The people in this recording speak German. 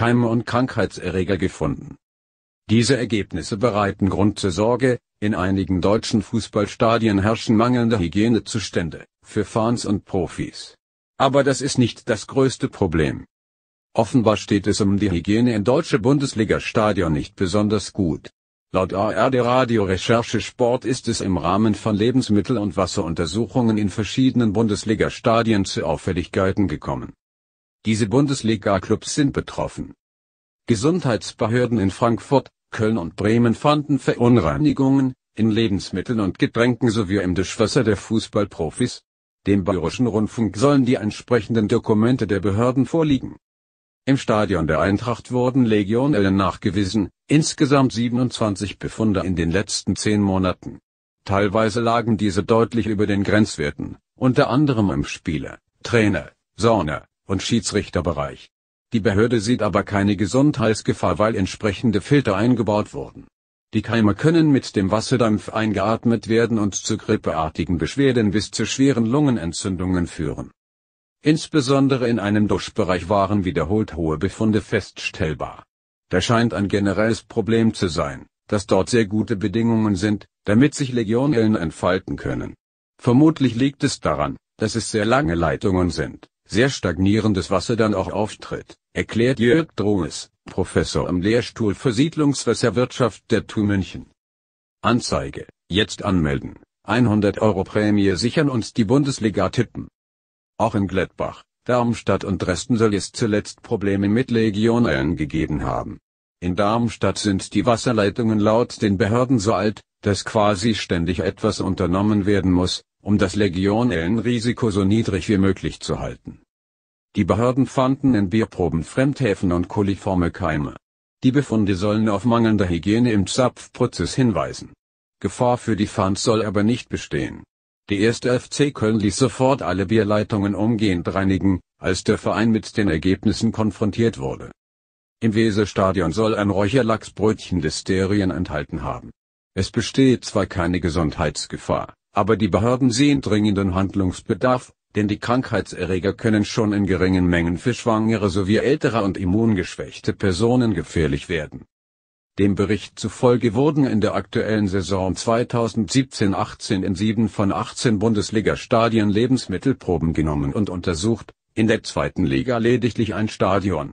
Keime und Krankheitserreger gefunden. Diese Ergebnisse bereiten Grund zur Sorge, in einigen deutschen Fußballstadien herrschen mangelnde Hygienezustände, für Fans und Profis. Aber das ist nicht das größte Problem. Offenbar steht es um die Hygiene in deutsche Bundesliga-Stadion nicht besonders gut. Laut ARD Radio Recherche Sport ist es im Rahmen von Lebensmittel- und Wasseruntersuchungen in verschiedenen Bundesliga-Stadien zu Auffälligkeiten gekommen. Diese Bundesliga-Clubs sind betroffen. Gesundheitsbehörden in Frankfurt, Köln und Bremen fanden Verunreinigungen in Lebensmitteln und Getränken sowie im Duschwasser der Fußballprofis. Dem Bayerischen Rundfunk sollen die entsprechenden Dokumente der Behörden vorliegen. Im Stadion der Eintracht wurden Legionellen nachgewiesen, insgesamt 27 Befunde in den letzten zehn Monaten. Teilweise lagen diese deutlich über den Grenzwerten, unter anderem im Spieler, Trainer, Sauna, und Schiedsrichterbereich. Die Behörde sieht aber keine Gesundheitsgefahr, weil entsprechende Filter eingebaut wurden. Die Keime können mit dem Wasserdampf eingeatmet werden und zu grippeartigen Beschwerden bis zu schweren Lungenentzündungen führen. Insbesondere in einem Duschbereich waren wiederholt hohe Befunde feststellbar. Da scheint ein generelles Problem zu sein, dass dort sehr gute Bedingungen sind, damit sich Legionellen entfalten können. Vermutlich liegt es daran, dass es sehr lange Leitungen sind, sehr stagnierendes Wasser dann auch auftritt, erklärt Jörg Drohes, Professor am Lehrstuhl für Siedlungswasserwirtschaft der TU München. Anzeige, jetzt anmelden, 100 Euro Prämie sichern und die Bundesliga tippen. Auch in Gladbach, Darmstadt und Dresden soll es zuletzt Probleme mit Legionären gegeben haben. In Darmstadt sind die Wasserleitungen laut den Behörden so alt, dass quasi ständig etwas unternommen werden muss, um das Legionellenrisiko so niedrig wie möglich zu halten. Die Behörden fanden in Bierproben Fremdhäfen und koliforme Keime. Die Befunde sollen auf mangelnde Hygiene im Zapfprozess hinweisen. Gefahr für die Fans soll aber nicht bestehen. Die erste FC Köln ließ sofort alle Bierleitungen umgehend reinigen, als der Verein mit den Ergebnissen konfrontiert wurde. Im Weserstadion soll ein Räucherlachsbrötchen Listerien enthalten haben. Es besteht zwar keine Gesundheitsgefahr. Aber die Behörden sehen dringenden Handlungsbedarf, denn die Krankheitserreger können schon in geringen Mengen für Schwangere sowie ältere und immungeschwächte Personen gefährlich werden. Dem Bericht zufolge wurden in der aktuellen Saison 2017-18 in sieben von 18 Bundesliga-Stadien Lebensmittelproben genommen und untersucht, in der zweiten Liga lediglich ein Stadion